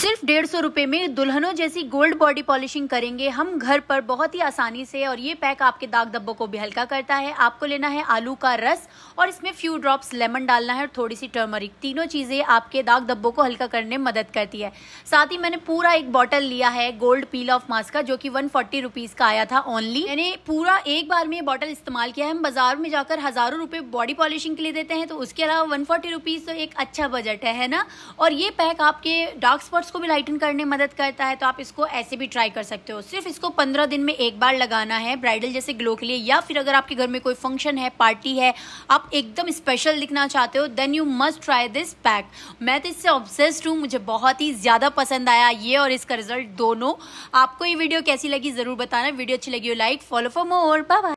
सिर्फ डेढ़ सौ रुपये में दुल्हनों जैसी गोल्ड बॉडी पॉलिशिंग करेंगे हम घर पर बहुत ही आसानी से और ये पैक आपके दाग धब्बों को भी हल्का करता है आपको लेना है आलू का रस और इसमें फ्यू ड्रॉप्स लेमन डालना है और थोड़ी सी टर्मरिक तीनों चीज़ें आपके दाग धब्बों को हल्का करने में मदद करती है साथ ही मैंने पूरा एक बॉटल लिया है गोल्ड पील ऑफ मास्क का जो कि वन फोर्टी रुपीज़ का आया था ओनली मैंने पूरा एक बार में ये बॉटल इस्तेमाल किया है हम बाजार में जाकर हज़ारों रुपये बॉडी पॉलिशिंग के लिए देते हैं तो उसके अलावा वन फोर्टी तो एक अच्छा बजट है ना और ये पैक आपके डार्क स्पॉट्स को भी लाइटन करने में मदद करता है तो आप इसको ऐसे भी ट्राई कर सकते हो सिर्फ इसको पंद्रह दिन में एक बार लगाना है ब्राइडल जैसे ग्लो के लिए या फिर अगर आपके घर में कोई फंक्शन है पार्टी है आप एकदम स्पेशल दिखना चाहते हो then you must try this pack मैं तो इससे ऑब्सेस्ड हूँ मुझे बहुत ही ज़्यादा पसंद आया ये और इसका रिजल्ट दोनों आपको ये वीडियो कैसी लगी ज़रूर बताना वीडियो अच्छी लगी हो like follow for more bye